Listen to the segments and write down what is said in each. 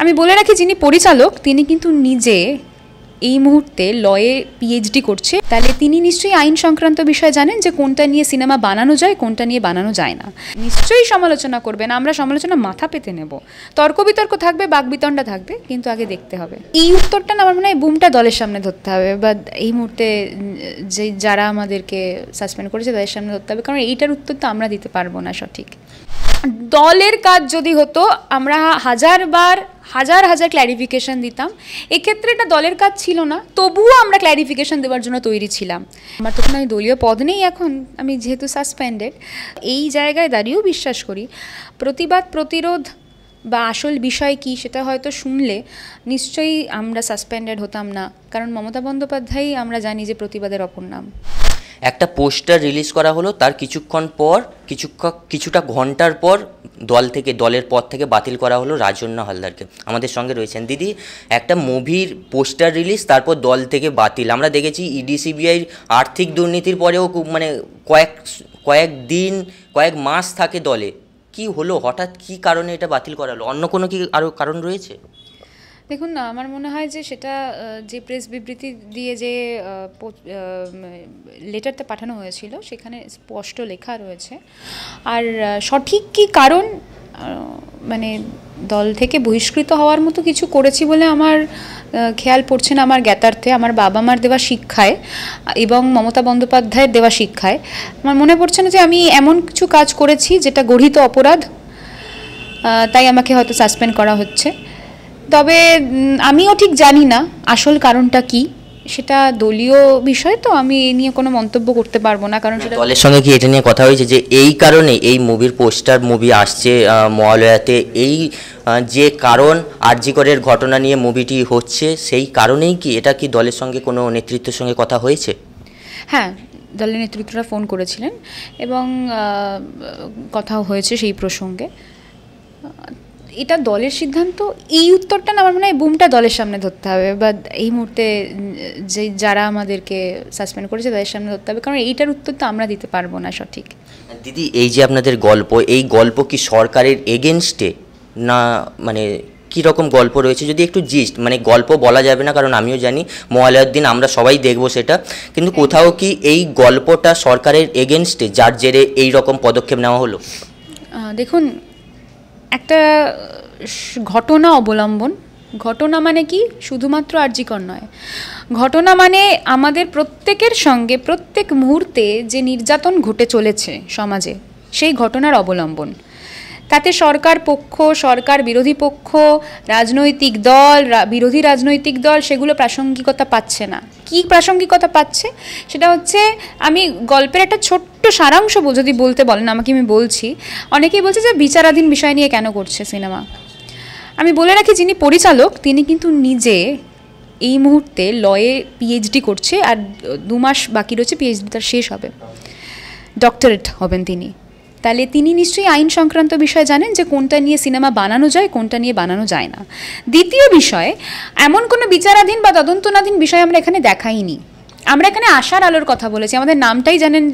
আমি বলে রাখি যিনি পরিচালক তিনি কিন্তু নিজে এই মুহূর্তে লয়ে পিএইচডি করছে তাহলে তিনি নিশ্চয়ই আইন সংক্রান্ত বিষয়ে জানেন যে কোনটা নিয়ে সিনেমা বানানো যায় কোনটা নিয়ে বানানো যায় না নিশ্চয়ই সমালোচনা করবেন আমরা সমালোচনা মাথা পেতে নেব তর্ক বিতর্ক থাকবে বাগবিতণ্ডা থাকবে কিন্তু আগে দেখতে হবে এই উত্তরটা না আমার মনে হয় বুমটা দলের সামনে ধরতে হবে বা এই মুহূর্তে যে যারা আমাদেরকে সাসপেন্ড করেছে তাদের সামনে ধরতে হবে কারণ এইটার উত্তর তো আমরা দিতে পারবো না সঠিক দলের কাজ যদি হতো আমরা হাজারবার হাজার হাজার ক্ল্যারিফিকেশান দিতাম এক্ষেত্রে এটা দলের কাজ ছিল না তবুও আমরা ক্ল্যারিফিকেশান দেওয়ার জন্য তৈরি ছিলাম আমার তখন আমি দলীয় পদ নেই এখন আমি যেহেতু সাসপেন্ডেড এই জায়গায় দাঁড়িয়েও বিশ্বাস করি প্রতিবাদ প্রতিরোধ বা আসল বিষয় কি সেটা হয়তো শুনলে নিশ্চয়ই আমরা সাসপেন্ডেড হতাম না কারণ মমতা বন্দ্যোপাধ্যায়ই আমরা জানি যে প্রতিবাদের অপর নাম একটা পোস্টার রিলিজ করা হলো তার কিছুক্ষণ পর কিছুক্ষণ কিছুটা ঘন্টার পর দল থেকে দলের পথ থেকে বাতিল করা হলো রাজন্যা হালদারকে আমাদের সঙ্গে রয়েছেন দিদি একটা মুভির পোস্টার রিলিজ তারপর দল থেকে বাতিল আমরা দেখেছি ইডিসিবিআইয়ের e আর্থিক দুর্নীতির পরেও মানে কয়েক কয়েক দিন কয়েক মাস থাকে দলে কি হলো হঠাৎ কি কারণে এটা বাতিল করা হলো অন্য কোনো কি আরও কারণ রয়েছে দেখুন না আমার মনে হয় যে সেটা যে প্রেস বিবৃতি দিয়ে যে লেটারটা পাঠানো হয়েছিল সেখানে স্পষ্ট লেখা রয়েছে আর সঠিক কি কারণ মানে দল থেকে বহিষ্কৃত হওয়ার মতো কিছু করেছি বলে আমার খেয়াল পড়ছে না আমার জ্ঞাতার্থে আমার বাবা মার দেওয়া শিক্ষায় এবং মমতা বন্দ্যোপাধ্যায়ের দেওয়া শিক্ষায় আমার মনে পড়ছে না যে আমি এমন কিছু কাজ করেছি যেটা গঠিত অপরাধ তাই আমাকে হয়তো সাসপেন্ড করা হচ্ছে তবে আমিও ঠিক জানি না আসল কারণটা কি সেটা দলীয় বিষয় তো আমি এ নিয়ে কোনো মন্তব্য করতে পারবো না কারণ দলের সঙ্গে কি এটা নিয়ে কথা হয়েছে যে এই কারণে এই মুভির পোস্টার মুভি আসছে মহালয়াতে এই যে কারণ আরজিকরের ঘটনা নিয়ে মুভিটি হচ্ছে সেই কারণেই কি এটা কি দলের সঙ্গে কোনো নেতৃত্বের সঙ্গে কথা হয়েছে হ্যাঁ দলের নেতৃত্বরা ফোন করেছিলেন এবং কথা হয়েছে সেই প্রসঙ্গে এটা দলের সিদ্ধান্ত এই উত্তরটা না আমার মনে হয় বুমটা দলের সামনে ধরতে হবে বা এই মুহূর্তে যে যারা আমাদেরকে সাসপেন্ড করেছে তাদের সামনে ধরতে হবে কারণ এইটার উত্তর তো আমরা দিতে পারবো না সঠিক দিদি এই যে আপনাদের গল্প এই গল্প কি সরকারের এগেনস্টে না মানে কী রকম গল্প রয়েছে যদি একটু জিস্ট মানে গল্প বলা যাবে না কারণ আমিও জানি মোয়ালাউদ্দিন আমরা সবাই দেখব সেটা কিন্তু কোথাও কি এই গল্পটা সরকারের এগেনস্টে যার জেরে এই রকম পদক্ষেপ নেওয়া হলো দেখুন একটা ঘটনা অবলম্বন ঘটনা মানে কি শুধুমাত্র আর্যিকর নয় ঘটনা মানে আমাদের প্রত্যেকের সঙ্গে প্রত্যেক মুহূর্তে যে নির্যাতন ঘটে চলেছে সমাজে সেই ঘটনার অবলম্বন তাতে সরকার পক্ষ সরকার বিরোধী পক্ষ রাজনৈতিক দল বিরোধী রাজনৈতিক দল সেগুলো প্রাসঙ্গিকতা পাচ্ছে না কি প্রাসঙ্গিকতা পাচ্ছে সেটা হচ্ছে আমি গল্পের একটা ছোট্ট সারাংশ যদি বলতে বলেন আমাকে আমি বলছি অনেকেই বলছে যে বিচারাধীন বিষয় নিয়ে কেন করছে সিনেমা আমি বলে রাখি যিনি পরিচালক তিনি কিন্তু নিজে এই মুহূর্তে লয়ে পিএইচডি করছে আর দু মাস বাকি রয়েছে পিএইচডি তার শেষ হবে ডক্টরেট হবেন তিনি তাহলে তিনি নিশ্চয়ই আইন সংক্রান্ত বিষয়ে জানেন যে কোনটা নিয়ে সিনেমা বানানো যায় কোনটা নিয়ে বানানো যায় না দ্বিতীয় বিষয়ে এমন কোনো বিচারাধীন বা তদন্তনাধীন বিষয় আমরা এখানে দেখাইনি আমরা এখানে আশার আলোর কথা বলেছি আমাদের নামটাই জানেন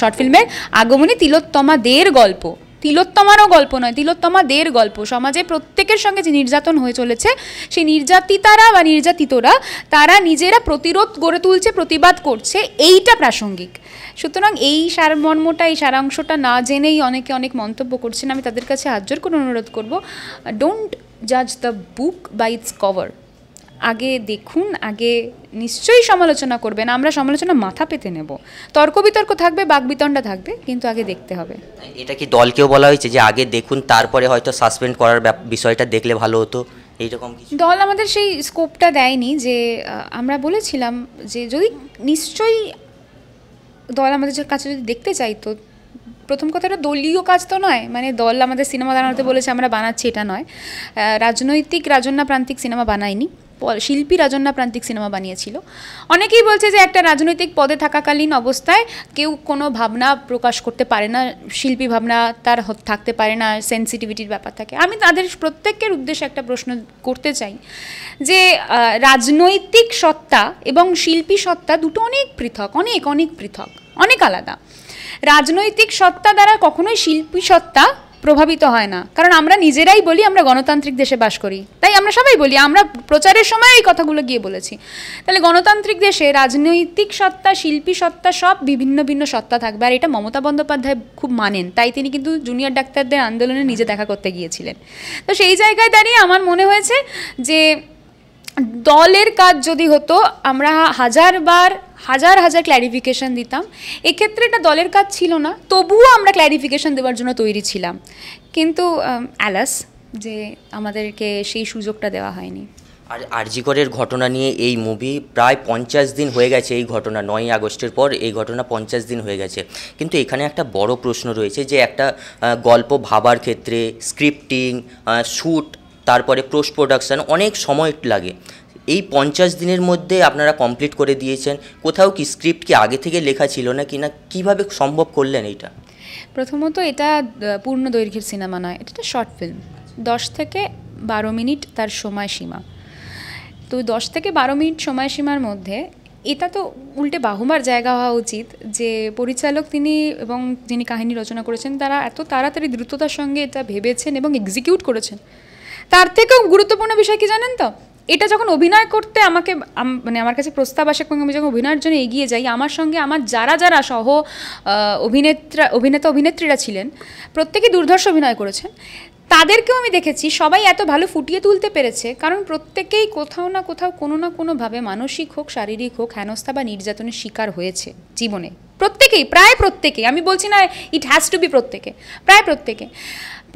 শর্ট ফিল্মের আগমনী তিলোত্তমা দের গল্প তিলোত্তমারও গল্প নয় তিলোত্তমাদের গল্প সমাজে প্রত্যেকের সঙ্গে যে নির্যাতন হয়ে চলেছে সেই নির্যাতিতারা বা নির্যাতিতরা তারা নিজেরা প্রতিরোধ গড়ে তুলছে প্রতিবাদ করছে এইটা প্রাসঙ্গিক সুতরাং এই সারমর্মটা এই সারাংশটা না জেনেই অনেকে অনেক মন্তব্য করছেন আমি তাদের কাছে হাজর করে অনুরোধ করব ডোন্ট জাজ the book by its cover আগে দেখুন আগে নিশ্চয়ই সমালোচনা করবেন আমরা সমালোচনা মাথা পেতে নেব তর্ক বিতর্ক থাকবে বাগবিতণ্ডা থাকবে কিন্তু আগে দেখতে হবে এটা কি দলকেও বলা হয়েছে যে আগে দেখুন তারপরে হয়তো সাসপেন্ড করার বিষয়টা দেখলে ভালো হতো এইরকম দল আমাদের সেই স্কোপটা দেয়নি যে আমরা বলেছিলাম যে যদি নিশ্চয়ই দল আমাদের কাছে যদি দেখতে চাইতো প্রথম কথা এটা দলীয় কাজ তো নয় মানে দল আমাদের সিনেমা দাঁড়াতে বলেছে আমরা বানাচ্ছি এটা নয় রাজনৈতিক রাজন্যা প্রান্তিক সিনেমা বানাইনি শিল্পী রাজন্যা প্রান্তিক সিনেমা বানিয়েছিল অনেকেই বলছে যে একটা রাজনৈতিক পদে থাকাকালীন অবস্থায় কেউ কোনো ভাবনা প্রকাশ করতে পারে না শিল্পী ভাবনা তার থাকতে পারে না সেন্সিটিভিটির ব্যাপার থাকে আমি তাদের প্রত্যেকের উদ্দেশ্যে একটা প্রশ্ন করতে চাই যে রাজনৈতিক সত্তা এবং শিল্পী সত্তা দুটো অনেক পৃথক অনেক অনেক পৃথক অনেক আলাদা রাজনৈতিক সত্তা দ্বারা কখনোই শিল্পী সত্তা প্রভাবিত হয় না কারণ আমরা নিজেরাই বলি আমরা গণতান্ত্রিক দেশে বাস করি তাই আমরা সবাই বলি আমরা প্রচারের সময় এই কথাগুলো গিয়ে বলেছি তাহলে গণতান্ত্রিক দেশে রাজনৈতিক সত্তা শিল্পী সত্তা সব বিভিন্ন ভিন্ন সত্তা থাকবে আর এটা মমতা বন্দ্যোপাধ্যায় খুব মানেন তাই তিনি কিন্তু জুনিয়র ডাক্তারদের আন্দোলনে নিজে দেখা করতে গিয়েছিলেন তো সেই জায়গায় দাঁড়িয়ে আমার মনে হয়েছে যে দলের কাজ যদি হতো আমরা হাজারবার হাজার হাজার ক্ল্যারিফিকেশান দিতাম এক্ষেত্রে এটা দলের কাজ ছিল না তবুও আমরা ক্ল্যারিফিকেশান দেওয়ার জন্য তৈরি ছিলাম কিন্তু অ্যালাস যে আমাদেরকে সেই সুযোগটা দেওয়া হয়নি আর আরজিকরের ঘটনা নিয়ে এই মুভি প্রায় পঞ্চাশ দিন হয়ে গেছে এই ঘটনা নয় আগস্টের পর এই ঘটনা পঞ্চাশ দিন হয়ে গেছে কিন্তু এখানে একটা বড় প্রশ্ন রয়েছে যে একটা গল্প ভাবার ক্ষেত্রে স্ক্রিপ্টিং শ্যুট তারপরে পোস্ট প্রোডাকশান অনেক সময় লাগে এই পঞ্চাশ দিনের মধ্যে আপনারা কমপ্লিট করে দিয়েছেন কোথাও কি স্ক্রিপ্ট কি আগে থেকে লেখা ছিল না কি না কীভাবে সম্ভব করলেন এইটা প্রথমত এটা পূর্ণ দৈর্ঘ্যের সিনেমা নয় এটা একটা শর্ট ফিল্ম দশ থেকে বারো মিনিট তার সময়সীমা তো দশ থেকে বারো মিনিট সময়সীমার মধ্যে এটা তো উল্টে বাহুমার জায়গা হওয়া উচিত যে পরিচালক তিনি এবং যিনি কাহিনী রচনা করেছেন তারা এত তাড়াতাড়ি দ্রুততার সঙ্গে এটা ভেবেছেন এবং এক্সিকিউট করেছেন তার থেকেও গুরুত্বপূর্ণ বিষয় কি জানেন তো এটা যখন অভিনয় করতে আমাকে মানে আমার কাছে প্রস্তাব আসে আমি যখন অভিনয়ের জন্য এগিয়ে যাই আমার সঙ্গে আমার যারা যারা সহ অভিনেত্রা অভিনেতা অভিনেত্রীরা ছিলেন প্রত্যেকে দুর্ধর্ষ অভিনয় করেছেন তাদেরকেও আমি দেখেছি সবাই এত ভালো ফুটিয়ে তুলতে পেরেছে কারণ প্রত্যেকেই কোথাও না কোথাও কোনো না কোনোভাবে মানসিক হোক শারীরিক হোক হেনস্থা বা নির্যাতনের শিকার হয়েছে জীবনে প্রত্যেকেই প্রায় প্রত্যেকে আমি বলছি না ইট হ্যাজ টু বি প্রত্যেকে প্রায় প্রত্যেকে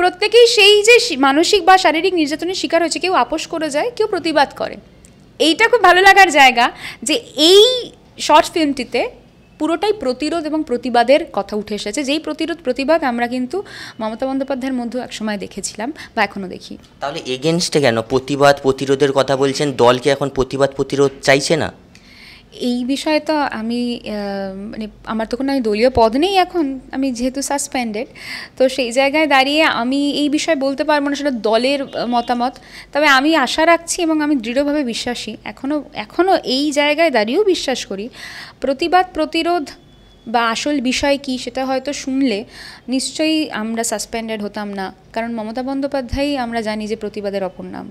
প্রত্যেকেই সেই যে মানসিক বা শারীরিক নির্যাতনের শিকার হয়েছে কেউ আপোষ করে যায় কেউ প্রতিবাদ করে এইটা খুব ভালো লাগার জায়গা যে এই শর্ট ফিল্মটিতে পুরোটাই প্রতিরোধ এবং প্রতিবাদের কথা উঠে এসেছে যেই প্রতিরোধ প্রতিবাদ আমরা কিন্তু মমতা বন্দ্যোপাধ্যায়ের মধ্যে একসময় দেখেছিলাম বা এখনও দেখি তাহলে এগেনস্টে কেন প্রতিবাদ প্রতিরোধের কথা বলছেন দলকে এখন প্রতিবাদ প্রতিরোধ চাইছে না এই বিষয়ে তো আমি মানে আমার তো কোনো আমি দলীয় পদ নেই এখন আমি যেহেতু সাসপেন্ডেড তো সেই জায়গায় দাঁড়িয়ে আমি এই বিষয়ে বলতে পারবো না সেটা দলের মতামত তবে আমি আশা রাখছি এবং আমি দৃঢ়ভাবে বিশ্বাসী এখনও এখনও এই জায়গায় দাঁড়িয়েও বিশ্বাস করি প্রতিবাদ প্রতিরোধ বা আসল বিষয় কি সেটা হয়তো শুনলে নিশ্চয়ই আমরা সাসপেন্ডেড হতাম না কারণ মমতা বন্দ্যোপাধ্যায়ই আমরা জানি যে প্রতিবাদের অপর নাম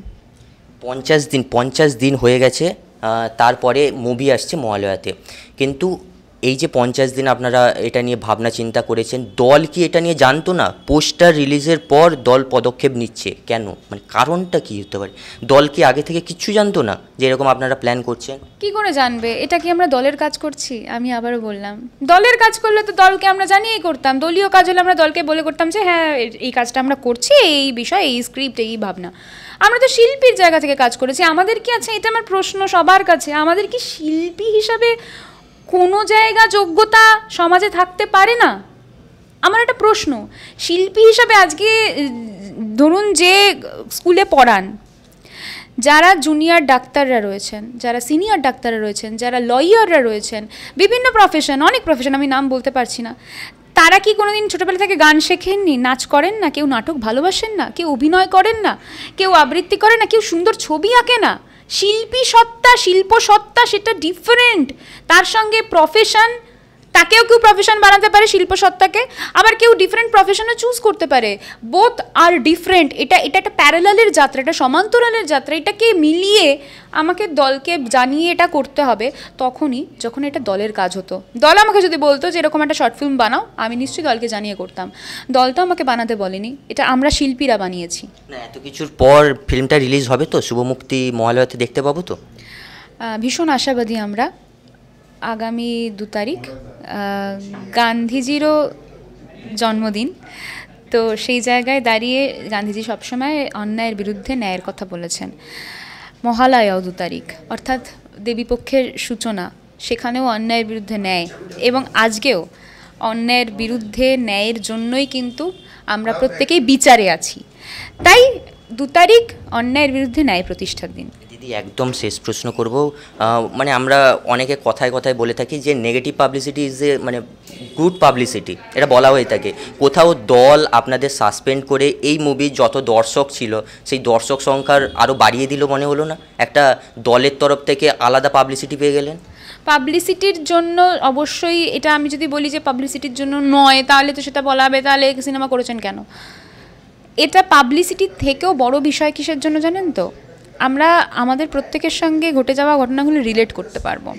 পঞ্চাশ দিন পঞ্চাশ দিন হয়ে গেছে তারপরে মুভি আসছে মহালয়াতে কিন্তু এই যে পঞ্চাশ দিন আপনারা এটা নিয়ে ভাবনা চিন্তা করেছেন দল কি এটা নিয়ে জানতো না পোস্টার রিলিজের পর দল পদক্ষেপ নিচ্ছে কেন মানে কারণটা কি হতে পারে দল কি আগে থেকে কিচ্ছু জানতো না যে এরকম আপনারা প্ল্যান করছেন কি করে জানবে এটা কি আমরা দলের কাজ করছি আমি আবারও বললাম দলের কাজ করলে তো দলকে আমরা জানিয়েই করতাম দলীয় কাজ হলে আমরা দলকে বলে করতাম যে হ্যাঁ এই কাজটা আমরা করছি এই বিষয় এই স্ক্রিপ্ট এই ভাবনা আমরা তো শিল্পীর জায়গা থেকে কাজ করেছি আমাদের কি আছে এটা আমার প্রশ্ন সবার কাছে আমাদের কি শিল্পী হিসাবে কোনো জায়গা যোগ্যতা সমাজে থাকতে পারে না আমার একটা প্রশ্ন শিল্পী হিসাবে আজকে ধরুন যে স্কুলে পড়ান যারা জুনিয়র ডাক্তাররা রয়েছেন যারা সিনিয়র ডাক্তাররা রয়েছেন যারা লয়াররা রয়েছেন বিভিন্ন প্রফেশন অনেক প্রফেশন আমি নাম বলতে পারছি না তারা কি কোনোদিন ছোটোবেলা থেকে গান শেখেননি নাচ করেন না কেউ নাটক ভালোবাসেন না কেউ অভিনয় করেন না কেউ আবৃত্তি করেন না কেউ সুন্দর ছবি আঁকে না শিল্পী সত্তা শিল্প সত্তা সেটা ডিফারেন্ট তার সঙ্গে প্রফেশন তাকেও কেউ প্রফেশন বানাতে পারে সত্তাকে আবার কেউ ডিফারেন্ট প্রফেশনও চুজ করতে পারে বোথ আর ডিফারেন্ট এটা এটা একটা প্যারালালের যাত্রা এটা সমান্তরালের যাত্রা এটাকে মিলিয়ে আমাকে দলকে জানিয়ে এটা করতে হবে তখনই যখন এটা দলের কাজ হতো দল আমাকে যদি বলতো যে এরকম একটা শর্ট ফিল্ম বানাও আমি নিশ্চয়ই দলকে জানিয়ে করতাম দল তো আমাকে বানাতে বলেনি এটা আমরা শিল্পীরা বানিয়েছি এত কিছুর পর ফিল্মটা রিলিজ হবে তো শুভমুক্তি মহালয়াতে দেখতে পাবো তো ভীষণ আশাবাদী আমরা আগামী দু তারিখ গান্ধীজিরও জন্মদিন তো সেই জায়গায় দাঁড়িয়ে গান্ধীজি সবসময় অন্যায়ের বিরুদ্ধে ন্যায়ের কথা বলেছেন মহালয়াও দু তারিখ অর্থাৎ দেবীপক্ষের সূচনা সেখানেও অন্যায়ের বিরুদ্ধে ন্যায় এবং আজকেও অন্যায়ের বিরুদ্ধে ন্যায়ের জন্যই কিন্তু আমরা প্রত্যেকেই বিচারে আছি তাই দু তারিখ অন্যায়ের বিরুদ্ধে ন্যায় প্রতিষ্ঠার দিন দিদি একদম শেষ প্রশ্ন করব মানে আমরা অনেকে কথায় কথায় বলে থাকি যে নেগেটিভ পাবলিসিটি ইজ এ মানে গুড পাবলিসিটি এটা বলা হয়ে থাকে কোথাও দল আপনাদের সাসপেন্ড করে এই মুভির যত দর্শক ছিল সেই দর্শক সংখ্যার আরও বাড়িয়ে দিল মনে হলো না একটা দলের তরফ থেকে আলাদা পাবলিসিটি পেয়ে গেলেন পাবলিসিটির জন্য অবশ্যই এটা আমি যদি বলি যে পাবলিসিটির জন্য নয় তাহলে তো সেটা বলা হবে তাহলে সিনেমা করেছেন কেন এটা পাবলিসিটির থেকেও বড় বিষয় কিসের জন্য জানেন তো আমরা আমাদের প্রত্যেকের সঙ্গে ঘটে যাওয়া ঘটনাগুলো রিলেট করতে পারবো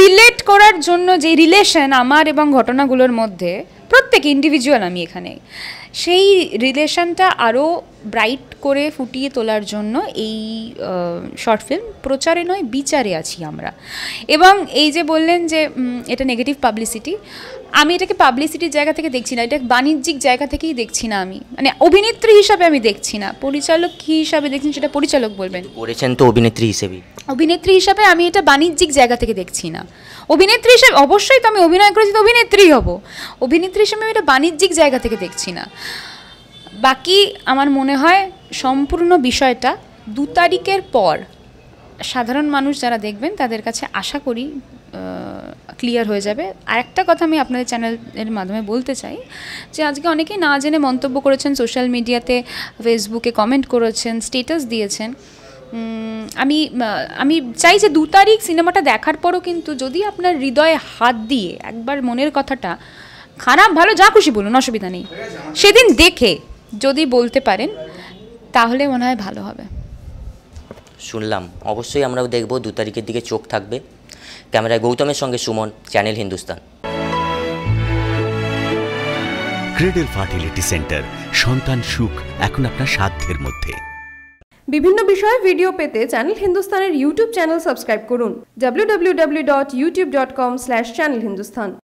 রিলেট করার জন্য যে রিলেশন আমার এবং ঘটনাগুলোর মধ্যে প্রত্যেকে ইন্ডিভিজুয়াল আমি এখানে সেই রিলেশনটা আরও ব্রাইট করে ফুটিয়ে তোলার জন্য এই শর্ট ফিল্ম প্রচারে নয় বিচারে আছি আমরা এবং এই যে বললেন যে এটা নেগেটিভ পাবলিসিটি আমি এটাকে পাবলিসিটির জায়গা থেকে দেখছি না এটা বাণিজ্যিক জায়গা থেকেই দেখছি না আমি মানে অভিনেত্রী হিসাবে আমি দেখছি না পরিচালক কী হিসাবে দেখছি সেটা পরিচালক বলবেন করেছেন তো অভিনেত্রী হিসেবে অভিনেত্রী হিসাবে আমি এটা বাণিজ্যিক জায়গা থেকে দেখছি না অভিনেত্রী হিসাবে অবশ্যই তো আমি অভিনয় করেছি তো অভিনেত্রী হব অভিনেত্রী হিসেবে আমি এটা বাণিজ্যিক জায়গা থেকে দেখছি না বাকি আমার মনে হয় সম্পূর্ণ বিষয়টা দু তারিখের পর সাধারণ মানুষ যারা দেখবেন তাদের কাছে আশা করি ক্লিয়ার হয়ে যাবে আর একটা কথা আমি আপনাদের চ্যানেলের মাধ্যমে বলতে চাই যে আজকে অনেকেই না জেনে মন্তব্য করেছেন সোশ্যাল মিডিয়াতে ফেসবুকে কমেন্ট করেছেন স্টেটাস দিয়েছেন আমি আমি চাই যে দু তারিখ সিনেমাটা দেখার পরও কিন্তু যদি আপনার হৃদয়ে হাত দিয়ে একবার মনের কথাটা খারাপ ভালো যা খুশি বলুন অসুবিধা নেই সেদিন দেখে যদি বলতে পারেন তাহলে মনে হয় ভালো হবে শুনলাম অবশ্যই আমরাও দেখব দু তারিখের দিকে চোখ থাকবে ক্যামেরায় গৌতমের সঙ্গে Suman channel Hindustan cradle fertility centre সন্তান সুখ এখন আপনার সাধ্যের মধ্যে বিভিন্ন বিষয়ে ভিডিও পেতে চ্যানেল হিন্দুস্তানের ইউটিউব চ্যানেল সাবস্ক্রাইব করুন dot com slash channel Hindustan